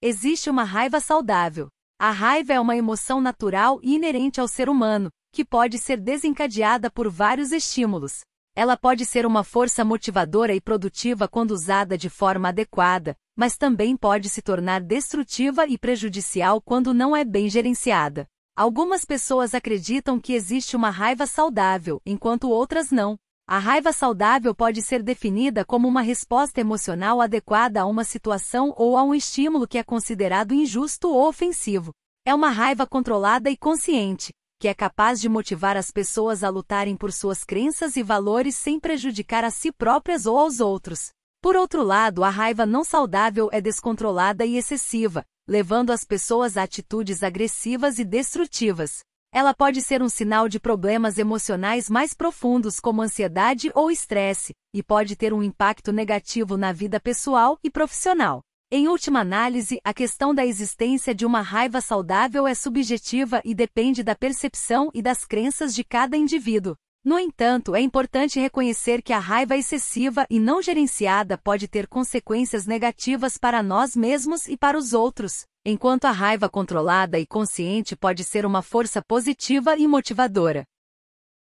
Existe uma raiva saudável. A raiva é uma emoção natural e inerente ao ser humano, que pode ser desencadeada por vários estímulos. Ela pode ser uma força motivadora e produtiva quando usada de forma adequada, mas também pode se tornar destrutiva e prejudicial quando não é bem gerenciada. Algumas pessoas acreditam que existe uma raiva saudável, enquanto outras não. A raiva saudável pode ser definida como uma resposta emocional adequada a uma situação ou a um estímulo que é considerado injusto ou ofensivo. É uma raiva controlada e consciente, que é capaz de motivar as pessoas a lutarem por suas crenças e valores sem prejudicar a si próprias ou aos outros. Por outro lado, a raiva não saudável é descontrolada e excessiva, levando as pessoas a atitudes agressivas e destrutivas. Ela pode ser um sinal de problemas emocionais mais profundos, como ansiedade ou estresse, e pode ter um impacto negativo na vida pessoal e profissional. Em última análise, a questão da existência de uma raiva saudável é subjetiva e depende da percepção e das crenças de cada indivíduo. No entanto, é importante reconhecer que a raiva excessiva e não gerenciada pode ter consequências negativas para nós mesmos e para os outros, enquanto a raiva controlada e consciente pode ser uma força positiva e motivadora.